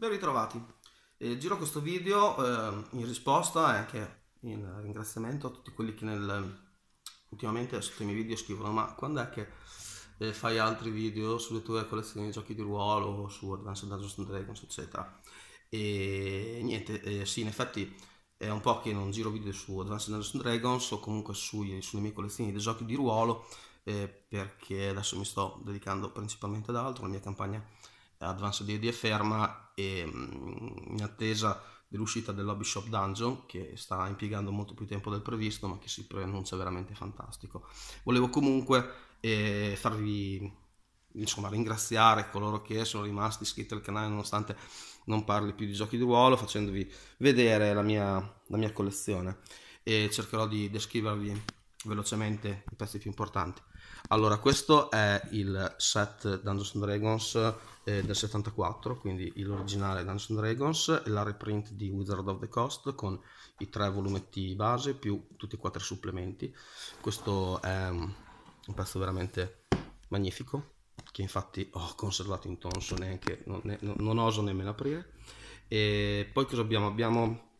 Ben ritrovati. Eh, giro questo video eh, in risposta e anche in ringraziamento a tutti quelli che nel, ultimamente sotto i miei video scrivono ma quando è che eh, fai altri video sulle tue collezioni di giochi di ruolo su Advanced Dungeons and Dragons eccetera. E niente, sì in effetti è un po' che non giro video su Advanced Dungeons and Dragons o comunque sui, sulle mie collezioni di giochi di ruolo eh, perché adesso mi sto dedicando principalmente ad altro, la mia campagna Advanced DD è ferma e mm, in attesa dell'uscita del Lobby Shop Dungeon che sta impiegando molto più tempo del previsto ma che si preannuncia veramente fantastico. Volevo comunque eh, farvi insomma ringraziare coloro che sono rimasti iscritti al canale nonostante non parli più di giochi di ruolo facendovi vedere la mia, la mia collezione e cercherò di descrivervi velocemente i pezzi più importanti. Allora, questo è il set Dungeons Dragons eh, del 74, quindi l'originale Dungeons Dragons la reprint di Wizard of the Coast con i tre volumetti base più tutti e quattro supplementi. Questo è un pezzo veramente magnifico che infatti ho conservato in tonso, neanche, non, ne, non oso nemmeno aprire. E poi cosa abbiamo? Abbiamo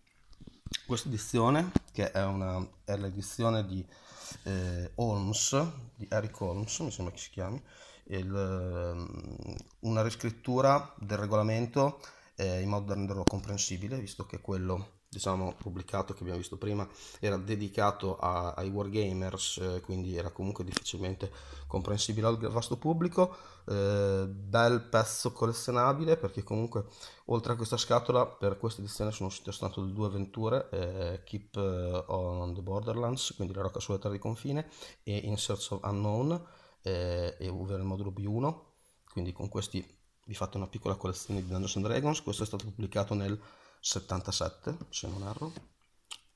questa edizione che è, una, è l'edizione di eh, Holmes, di Eric Holmes, mi sembra che si chiami, il, ehm, una riscrittura del regolamento eh, in modo da renderlo comprensibile, visto che quello diciamo pubblicato che abbiamo visto prima era dedicato a, ai wargamers eh, quindi era comunque difficilmente comprensibile al vasto pubblico eh, bel pezzo collezionabile perché comunque oltre a questa scatola per questa edizione sono uscite soltanto due avventure eh, Keep eh, on the Borderlands quindi la rocca sulla terra di confine e In Search of Unknown eh, e Over il modulo B1 quindi con questi vi fate una piccola collezione di Dungeons and Dragons questo è stato pubblicato nel 77 se non erro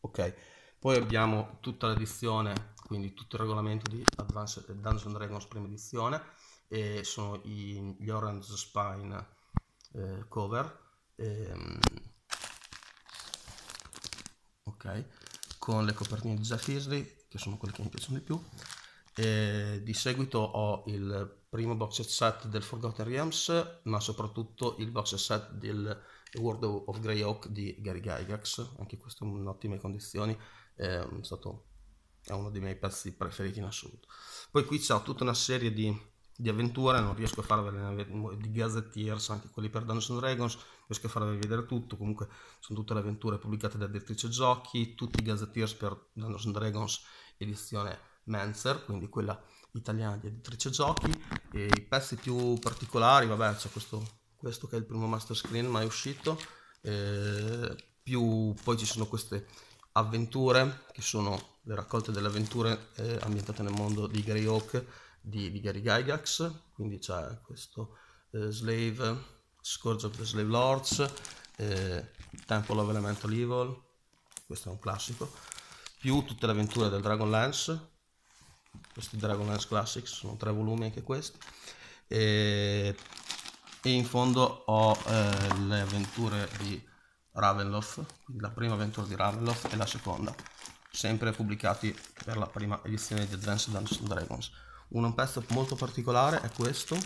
ok poi abbiamo tutta l'edizione quindi tutto il regolamento di Advanced Dungeons Dragons prima edizione e sono i, gli Orange Spine eh, cover ehm, ok con le copertine di Jeff Isley che sono quelle che mi piacciono di più e di seguito ho il primo box set del Forgotten Realms ma soprattutto il box set del World of Greyhawk di Gary Gygax, anche questo in ottime condizioni, è, stato, è uno dei miei pezzi preferiti in assoluto. Poi qui c'è tutta una serie di, di, avventure, non riesco a farvele, di Gazetteers, anche quelli per Dungeons Dragons, non riesco a farvele vedere tutto, comunque sono tutte le avventure pubblicate da Editrice Giochi, tutti i Gazetteers per Dungeons Dragons edizione Manser, quindi quella italiana di Editrice Giochi, e i pezzi più particolari, vabbè c'è questo questo che è il primo master screen mai uscito eh, più poi ci sono queste avventure che sono le raccolte delle avventure eh, ambientate nel mondo di Greyhawk di, di Gary Gygax quindi c'è questo eh, Slave Scourge of the Slave Lords eh, Temple of Elemental Evil questo è un classico più tutte le avventure del Dragonlance questi Dragonlance Classics sono tre volumi anche questi e e in fondo ho eh, le avventure di Ravenloft, la prima avventura di Ravenloft e la seconda, sempre pubblicati per la prima edizione di Advanced Dungeons Dragons. Un, un pezzo molto particolare è questo,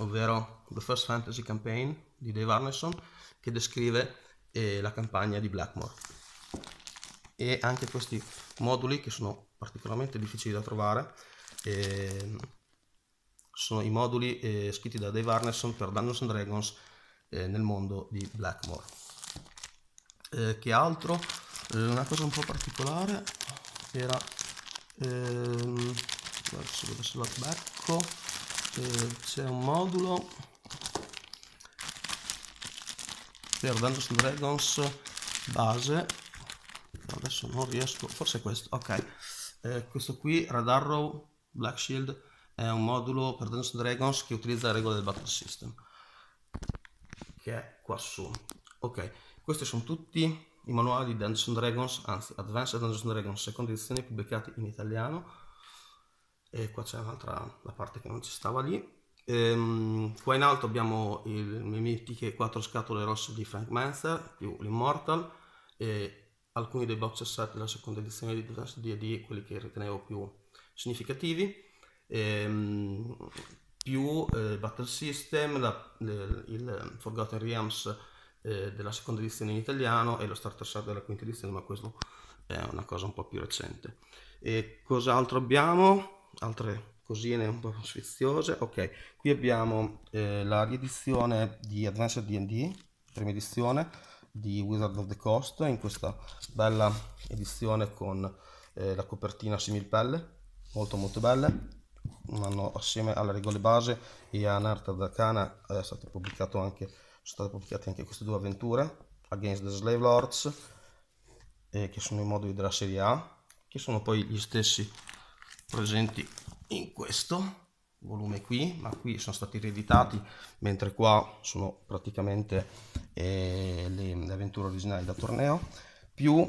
ovvero The First Fantasy Campaign di Dave Arneson, che descrive eh, la campagna di Blackmore. E anche questi moduli, che sono particolarmente difficili da trovare, eh, sono i moduli eh, scritti da Dave Arneson per Dungeons and Dragons eh, nel mondo di Blackmore. Eh, che altro? Eh, una cosa un po' particolare era... Ehm, adesso lo becco. Eh, c'è un modulo per Dungeons and Dragons base adesso non riesco forse questo ok eh, questo qui Radarrow Black Shield è un modulo per Dungeons Dragons che utilizza le regole del Battle System che è qua su ok questi sono tutti i manuali di Dungeons Dragons anzi Advanced Dungeons Dragons seconda edizione pubblicati in italiano e qua c'è un'altra la parte che non ci stava lì ehm, qua in alto abbiamo il, le mitiche 4 scatole rosse di Frank Manzer più l'Immortal e alcuni dei box set della seconda edizione di Dungeons D&D quelli che ritenevo più significativi ehm, più eh, Battle System, la, eh, il Forgotten Realms eh, della seconda edizione in italiano e lo Starter Set della quinta edizione, ma questo è una cosa un po' più recente. E cos'altro abbiamo? Altre cosine un po' sfiziose. Ok, qui abbiamo eh, la riedizione di Advanced D&D, prima edizione, di Wizard of the Coast, in questa bella edizione con eh, la copertina similpelle, molto molto bella un anno assieme alle regole base e a Narta Dakana eh, è stato pubblicato anche, sono state pubblicate anche queste due avventure Against the Slave Lords eh, che sono i moduli della serie A che sono poi gli stessi presenti in questo volume qui ma qui sono stati rieditati mentre qua sono praticamente eh, le, le avventure originali da torneo più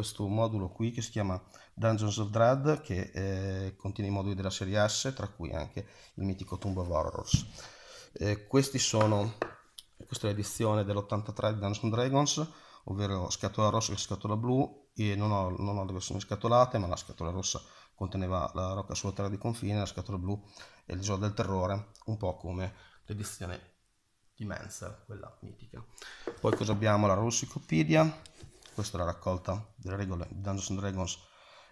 questo modulo qui che si chiama Dungeons of Dread che eh, contiene i moduli della serie S tra cui anche il mitico Tomb of Horrors eh, questi sono questa è l'edizione dell'83 di Dungeons and Dragons ovvero scatola rossa e scatola blu e non ho, non ho le versioni scatolate ma la scatola rossa conteneva la rocca sulla terra di confine la scatola blu e il gioco del terrore un po' come l'edizione di Mensa, quella mitica poi cosa abbiamo la Russicopedia questa è la raccolta delle regole di Dungeons and Dragons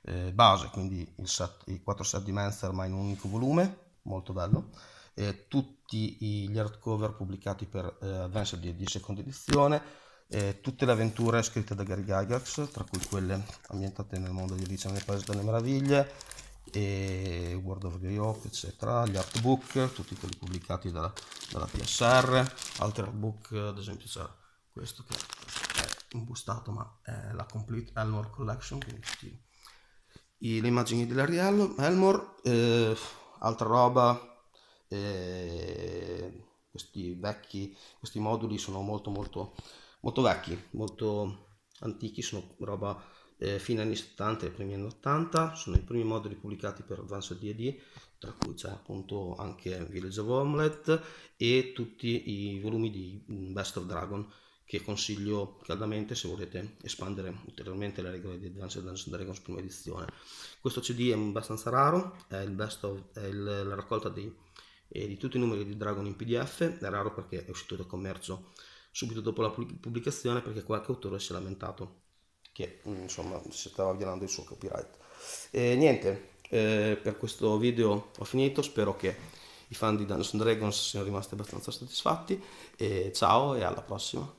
eh, base, quindi set, i quattro set di Manster ma in un unico volume, molto bello, eh, tutti gli hardcover pubblicati per eh, Advanced D&D seconda edizione, eh, tutte le avventure scritte da Gary Gygax, tra cui quelle ambientate nel mondo di Alice nel Paese delle Meraviglie, e World of Oak, eccetera, gli artbook, tutti quelli pubblicati dalla, dalla PSR, altri artbook, ad esempio c'è questo che è imbustato, ma è eh, la Complete Elmore Collection, quindi tutte le immagini di Larry Elmore, eh, altra roba, eh, questi vecchi, questi moduli sono molto molto, molto vecchi, molto antichi, sono roba eh, fine anni 70 e primi anni 80, sono i primi moduli pubblicati per Advanced D&D, tra cui c'è appunto anche Village of Omelette e tutti i volumi di Best of Dragon, che consiglio caldamente se volete espandere ulteriormente le regole di Dungeons Dungeons Dragons prima edizione. Questo CD è abbastanza raro, è, of, è il, la raccolta di, eh, di, tutti i numeri di Dragon in PDF, è raro perché è uscito dal commercio subito dopo la pubblicazione perché qualche autore si è lamentato che mm, insomma si stava violando il suo copyright. E niente, eh, per questo video ho finito, spero che i fan di Dungeons Dragons siano rimasti abbastanza soddisfatti e ciao e alla prossima.